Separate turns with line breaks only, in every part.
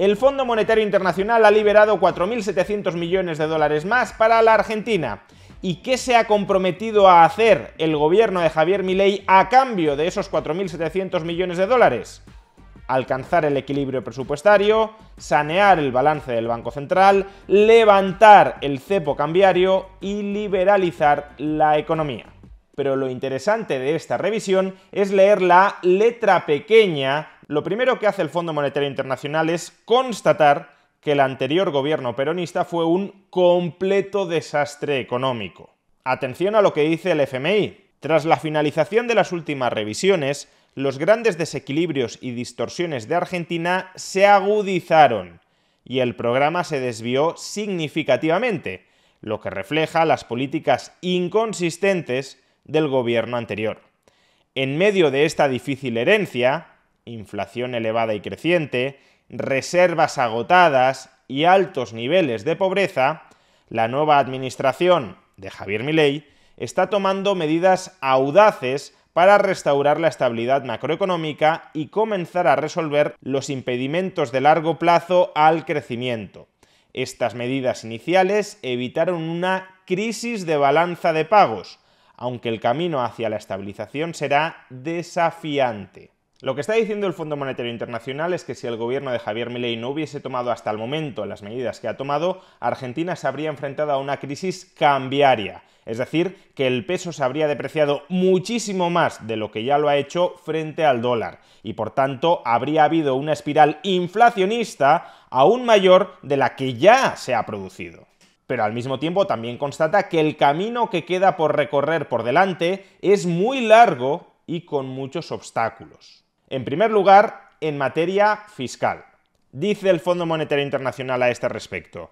El Fondo Monetario Internacional ha liberado 4.700 millones de dólares más para la Argentina. ¿Y qué se ha comprometido a hacer el gobierno de Javier Milei a cambio de esos 4.700 millones de dólares? Alcanzar el equilibrio presupuestario, sanear el balance del Banco Central, levantar el cepo cambiario y liberalizar la economía. Pero lo interesante de esta revisión es leer la letra pequeña lo primero que hace el Fondo Monetario Internacional es constatar que el anterior gobierno peronista fue un completo desastre económico. Atención a lo que dice el FMI. Tras la finalización de las últimas revisiones, los grandes desequilibrios y distorsiones de Argentina se agudizaron y el programa se desvió significativamente, lo que refleja las políticas inconsistentes del gobierno anterior. En medio de esta difícil herencia, inflación elevada y creciente, reservas agotadas y altos niveles de pobreza, la nueva administración de Javier Milei está tomando medidas audaces para restaurar la estabilidad macroeconómica y comenzar a resolver los impedimentos de largo plazo al crecimiento. Estas medidas iniciales evitaron una crisis de balanza de pagos, aunque el camino hacia la estabilización será desafiante. Lo que está diciendo el Fondo Monetario Internacional es que si el gobierno de Javier Milei no hubiese tomado hasta el momento las medidas que ha tomado, Argentina se habría enfrentado a una crisis cambiaria, es decir, que el peso se habría depreciado muchísimo más de lo que ya lo ha hecho frente al dólar y por tanto habría habido una espiral inflacionista aún mayor de la que ya se ha producido pero al mismo tiempo también constata que el camino que queda por recorrer por delante es muy largo y con muchos obstáculos. En primer lugar, en materia fiscal. Dice el Fondo Monetario Internacional a este respecto: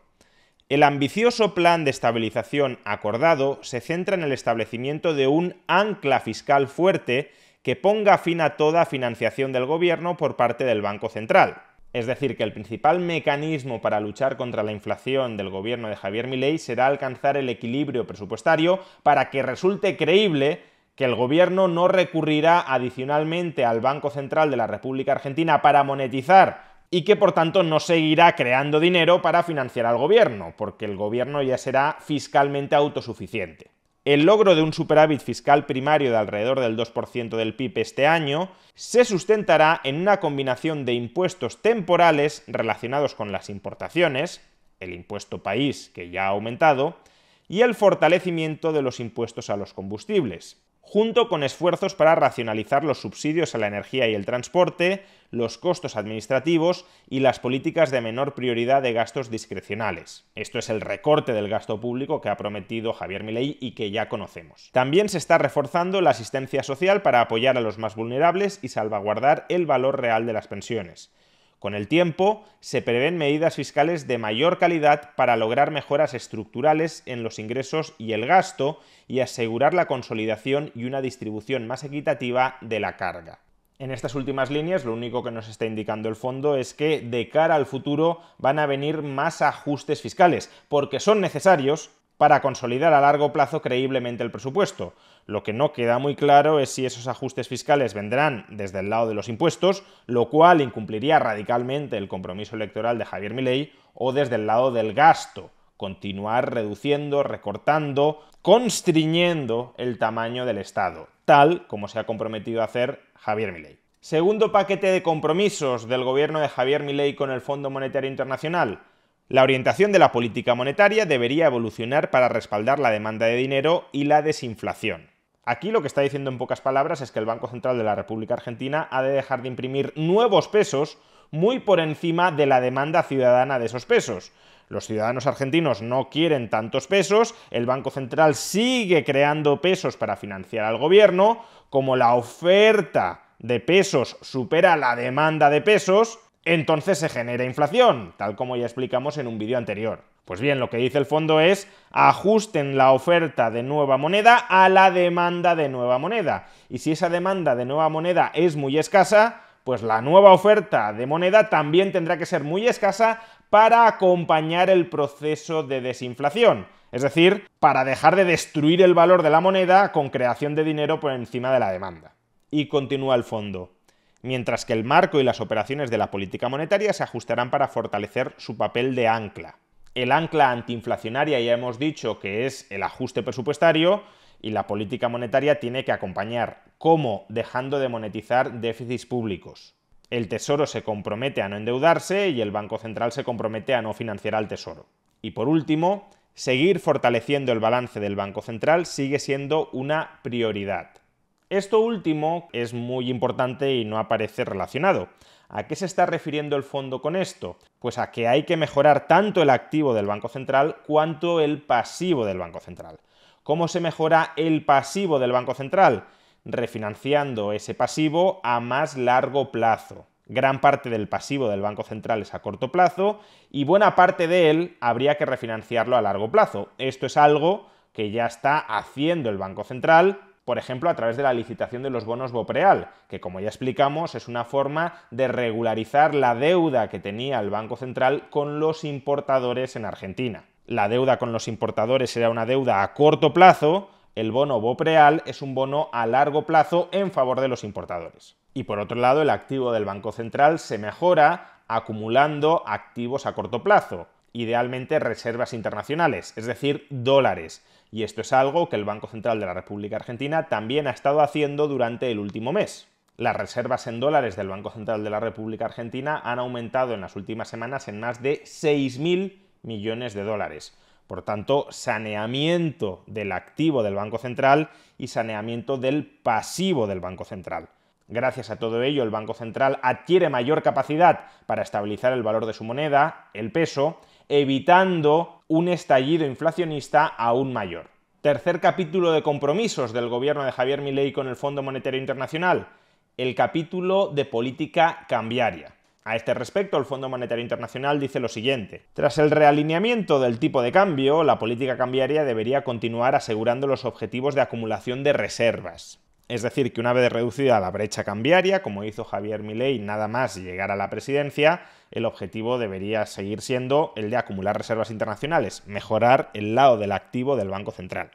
el ambicioso plan de estabilización acordado se centra en el establecimiento de un ancla fiscal fuerte que ponga fin a toda financiación del gobierno por parte del Banco Central. Es decir, que el principal mecanismo para luchar contra la inflación del gobierno de Javier Milei será alcanzar el equilibrio presupuestario para que resulte creíble que el gobierno no recurrirá adicionalmente al Banco Central de la República Argentina para monetizar y que por tanto no seguirá creando dinero para financiar al gobierno, porque el gobierno ya será fiscalmente autosuficiente. El logro de un superávit fiscal primario de alrededor del 2% del PIB este año se sustentará en una combinación de impuestos temporales relacionados con las importaciones, el impuesto país que ya ha aumentado, y el fortalecimiento de los impuestos a los combustibles, junto con esfuerzos para racionalizar los subsidios a la energía y el transporte, los costos administrativos y las políticas de menor prioridad de gastos discrecionales. Esto es el recorte del gasto público que ha prometido Javier Milei y que ya conocemos. También se está reforzando la asistencia social para apoyar a los más vulnerables y salvaguardar el valor real de las pensiones. Con el tiempo, se prevén medidas fiscales de mayor calidad para lograr mejoras estructurales en los ingresos y el gasto y asegurar la consolidación y una distribución más equitativa de la carga. En estas últimas líneas lo único que nos está indicando el fondo es que de cara al futuro van a venir más ajustes fiscales, porque son necesarios para consolidar a largo plazo creíblemente el presupuesto. Lo que no queda muy claro es si esos ajustes fiscales vendrán desde el lado de los impuestos, lo cual incumpliría radicalmente el compromiso electoral de Javier Milei, o desde el lado del gasto, continuar reduciendo, recortando, constriñendo el tamaño del Estado, tal como se ha comprometido a hacer Javier Milei. Segundo paquete de compromisos del gobierno de Javier Milei con el Fondo Monetario Internacional, la orientación de la política monetaria debería evolucionar para respaldar la demanda de dinero y la desinflación. Aquí lo que está diciendo en pocas palabras es que el Banco Central de la República Argentina ha de dejar de imprimir nuevos pesos muy por encima de la demanda ciudadana de esos pesos. Los ciudadanos argentinos no quieren tantos pesos, el Banco Central sigue creando pesos para financiar al gobierno, como la oferta de pesos supera la demanda de pesos, entonces se genera inflación, tal como ya explicamos en un vídeo anterior. Pues bien, lo que dice el fondo es ajusten la oferta de nueva moneda a la demanda de nueva moneda. Y si esa demanda de nueva moneda es muy escasa, pues la nueva oferta de moneda también tendrá que ser muy escasa para acompañar el proceso de desinflación. Es decir, para dejar de destruir el valor de la moneda con creación de dinero por encima de la demanda. Y continúa el fondo mientras que el marco y las operaciones de la política monetaria se ajustarán para fortalecer su papel de ancla. El ancla antiinflacionaria ya hemos dicho que es el ajuste presupuestario y la política monetaria tiene que acompañar, cómo dejando de monetizar déficits públicos. El Tesoro se compromete a no endeudarse y el Banco Central se compromete a no financiar al Tesoro. Y por último, seguir fortaleciendo el balance del Banco Central sigue siendo una prioridad. Esto último es muy importante y no aparece relacionado. ¿A qué se está refiriendo el fondo con esto? Pues a que hay que mejorar tanto el activo del Banco Central cuanto el pasivo del Banco Central. ¿Cómo se mejora el pasivo del Banco Central? Refinanciando ese pasivo a más largo plazo. Gran parte del pasivo del Banco Central es a corto plazo y buena parte de él habría que refinanciarlo a largo plazo. Esto es algo que ya está haciendo el Banco Central por ejemplo, a través de la licitación de los bonos Bopreal, que como ya explicamos es una forma de regularizar la deuda que tenía el Banco Central con los importadores en Argentina. La deuda con los importadores era una deuda a corto plazo, el bono Bopreal es un bono a largo plazo en favor de los importadores. Y por otro lado, el activo del Banco Central se mejora acumulando activos a corto plazo, idealmente reservas internacionales, es decir, dólares, y esto es algo que el Banco Central de la República Argentina también ha estado haciendo durante el último mes. Las reservas en dólares del Banco Central de la República Argentina han aumentado en las últimas semanas en más de 6.000 millones de dólares. Por tanto, saneamiento del activo del Banco Central y saneamiento del pasivo del Banco Central. Gracias a todo ello, el Banco Central adquiere mayor capacidad para estabilizar el valor de su moneda, el peso, evitando un estallido inflacionista aún mayor. Tercer capítulo de compromisos del gobierno de Javier Milei con el Fondo Monetario Internacional, el capítulo de política cambiaria. A este respecto, el Fondo Monetario Internacional dice lo siguiente: Tras el realineamiento del tipo de cambio, la política cambiaria debería continuar asegurando los objetivos de acumulación de reservas. Es decir, que una vez reducida la brecha cambiaria, como hizo Javier Milei nada más llegar a la presidencia, el objetivo debería seguir siendo el de acumular reservas internacionales, mejorar el lado del activo del Banco Central.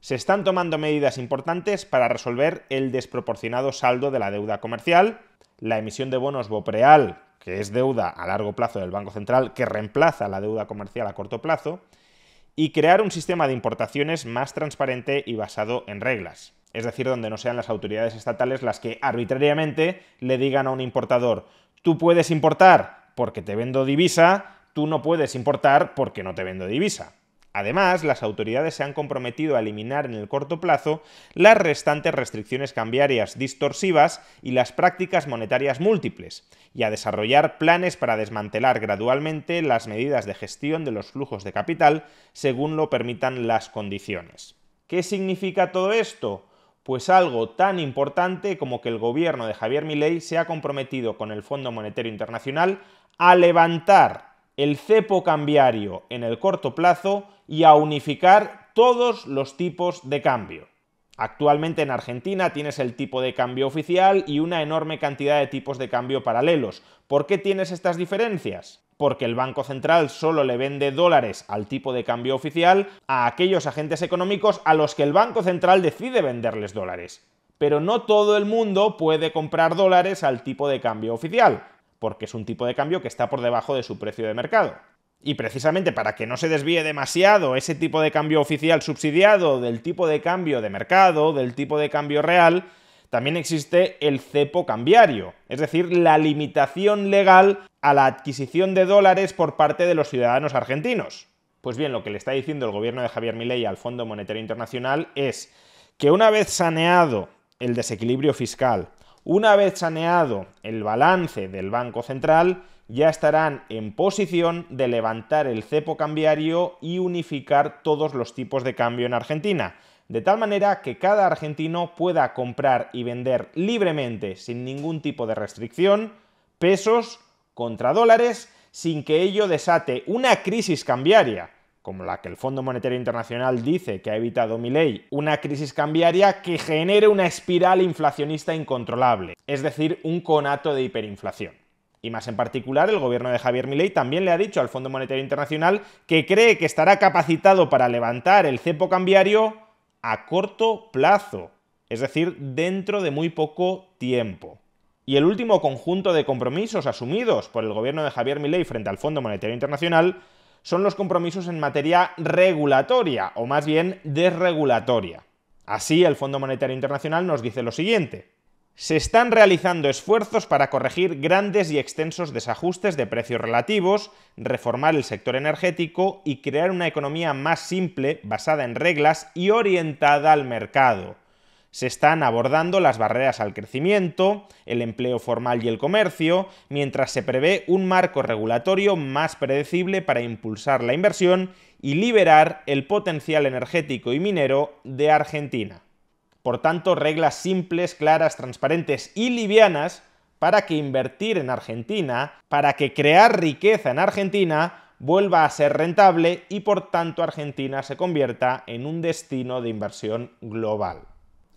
Se están tomando medidas importantes para resolver el desproporcionado saldo de la deuda comercial, la emisión de bonos Bopreal, que es deuda a largo plazo del Banco Central que reemplaza la deuda comercial a corto plazo, y crear un sistema de importaciones más transparente y basado en reglas es decir, donde no sean las autoridades estatales las que arbitrariamente le digan a un importador, tú puedes importar porque te vendo divisa, tú no puedes importar porque no te vendo divisa. Además, las autoridades se han comprometido a eliminar en el corto plazo las restantes restricciones cambiarias distorsivas y las prácticas monetarias múltiples, y a desarrollar planes para desmantelar gradualmente las medidas de gestión de los flujos de capital según lo permitan las condiciones. ¿Qué significa todo esto? pues algo tan importante como que el gobierno de Javier Milei se ha comprometido con el Fondo Monetario Internacional a levantar el cepo cambiario en el corto plazo y a unificar todos los tipos de cambio. Actualmente en Argentina tienes el tipo de cambio oficial y una enorme cantidad de tipos de cambio paralelos. ¿Por qué tienes estas diferencias? Porque el Banco Central solo le vende dólares al tipo de cambio oficial a aquellos agentes económicos a los que el Banco Central decide venderles dólares. Pero no todo el mundo puede comprar dólares al tipo de cambio oficial, porque es un tipo de cambio que está por debajo de su precio de mercado. Y precisamente para que no se desvíe demasiado ese tipo de cambio oficial subsidiado del tipo de cambio de mercado, del tipo de cambio real, también existe el cepo cambiario, es decir, la limitación legal a la adquisición de dólares por parte de los ciudadanos argentinos. Pues bien, lo que le está diciendo el gobierno de Javier Milei al Fondo Monetario Internacional es que una vez saneado el desequilibrio fiscal, una vez saneado el balance del Banco Central, ya estarán en posición de levantar el cepo cambiario y unificar todos los tipos de cambio en Argentina, de tal manera que cada argentino pueda comprar y vender libremente, sin ningún tipo de restricción, pesos contra dólares, sin que ello desate una crisis cambiaria como la que el Fondo Monetario Internacional dice que ha evitado Milei, una crisis cambiaria que genere una espiral inflacionista incontrolable, es decir, un conato de hiperinflación. Y más en particular, el gobierno de Javier Milei también le ha dicho al Fondo Monetario Internacional que cree que estará capacitado para levantar el cepo cambiario a corto plazo, es decir, dentro de muy poco tiempo. Y el último conjunto de compromisos asumidos por el gobierno de Javier Milei frente al Fondo Monetario Internacional son los compromisos en materia regulatoria, o más bien desregulatoria. Así, el Fondo Monetario Internacional nos dice lo siguiente: se están realizando esfuerzos para corregir grandes y extensos desajustes de precios relativos, reformar el sector energético y crear una economía más simple, basada en reglas y orientada al mercado. Se están abordando las barreras al crecimiento, el empleo formal y el comercio, mientras se prevé un marco regulatorio más predecible para impulsar la inversión y liberar el potencial energético y minero de Argentina. Por tanto, reglas simples, claras, transparentes y livianas para que invertir en Argentina, para que crear riqueza en Argentina, vuelva a ser rentable y por tanto Argentina se convierta en un destino de inversión global.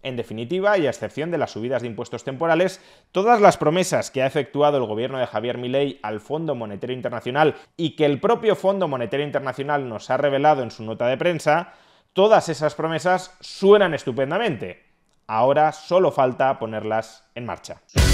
En definitiva, y a excepción de las subidas de impuestos temporales, todas las promesas que ha efectuado el gobierno de Javier Milei al Fondo Monetario Internacional y que el propio Fondo Monetario Internacional nos ha revelado en su nota de prensa, todas esas promesas suenan estupendamente. Ahora solo falta ponerlas en marcha.